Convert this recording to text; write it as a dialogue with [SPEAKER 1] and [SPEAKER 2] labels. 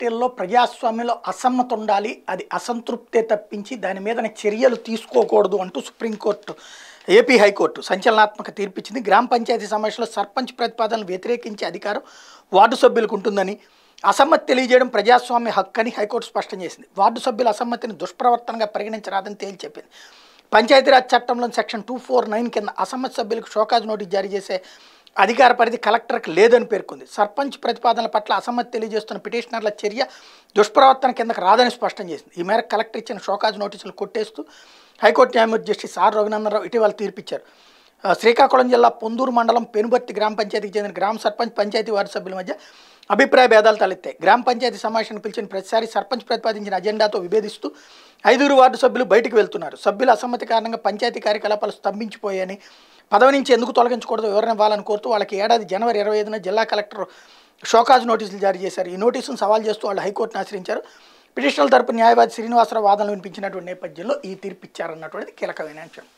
[SPEAKER 1] పార్టీల్లో ప్రజాస్వామ్యంలో అసమ్మత ఉండాలి అది అసంతృప్తే తప్పించి దాని మీద చర్యలు తీసుకోకూడదు అంటూ సుప్రీంకోర్టు ఏపీ హైకోర్టు సంచలనాత్మక తీర్పిచ్చింది గ్రామ పంచాయతీ సమావేశంలో సర్పంచ్ ప్రతిపాదనలు వ్యతిరేకించే అధికారం వార్డు సభ్యులకు ఉంటుందని అసమ్మతి తెలియజేయడం ప్రజాస్వామ్య హక్కు అని హైకోర్టు స్పష్టం చేసింది వార్డు సభ్యుల అసమ్మతిని దుష్ప్రవర్తనగా పరిగణించరాదని తేల్చి చెప్పింది పంచాయతీరాజ్ చట్టంలోని సెక్షన్ టూ ఫోర్ నైన్ కింద అసమ్మతి సభ్యులకు షోకాజ్ నోటీస్ జారీ చేసే అధికార పరిధి కలెక్టర్కి లేదని పేర్కొంది సర్పంచ్ ప్రతిపాదనల పట్ల అసమ్మతి తెలియజేస్తున్న పిటిషనర్ల చర్య దుష్ప్రవర్తన కిందకు రాదని స్పష్టం చేసింది ఈ మేరకు కలెక్టర్ ఇచ్చిన షోకాజ్ నోటీసులు కొట్టేస్తూ హైకోర్టు న్యాయమూర్తి జస్టిస్ ఆర్ రఘునందనరావు ఇటీవల తీర్పిచ్చారు శ్రీకాకుళం జిల్లా పొందూరు మండలం పెనుబర్తి గ్రామ పంచాయతీకి చెందిన గ్రామ సర్పంచ్ పంచాయతీ వారి సభ్యుల మధ్య అభిప్రాయ భేదాలు తలెత్తాయి గ్రామ పంచాయతీ సమావేశాన్ని పిలిచిన ప్రతిసారి సర్పంచ్ ప్రతిపాదించిన అజెండాతో విభేదిస్తూ ఐదుగురు వార్డు సభ్యులు బయటకు వెళ్తున్నారు సభ్యుల అసమ్మతి కారణంగా పంచాయతీ కార్యకలాపాలు స్తంభించిపోయాయని పదవి నుంచి ఎందుకు తొలగించకూడదు వివరణ ఇవ్వాలని కోరుతూ వాళ్ళకి ఏడాది జనవరి ఇరవై ఐదున జిల్లా కలెక్టర్ షోకాజ్ నోటీసులు జారీ చేశారు ఈ నోటీసును సవాల్ చేస్తూ వాళ్ళు హైకోర్టును ఆశ్రయించారు పిటిషనల్ తరపు న్యాయవాది శ్రీనివాసరావు వాదనలు వినిపించినటువంటి నేపథ్యంలో ఈ తీర్పు ఇచ్చారన్నటువంటిది కీలకమైన అంశం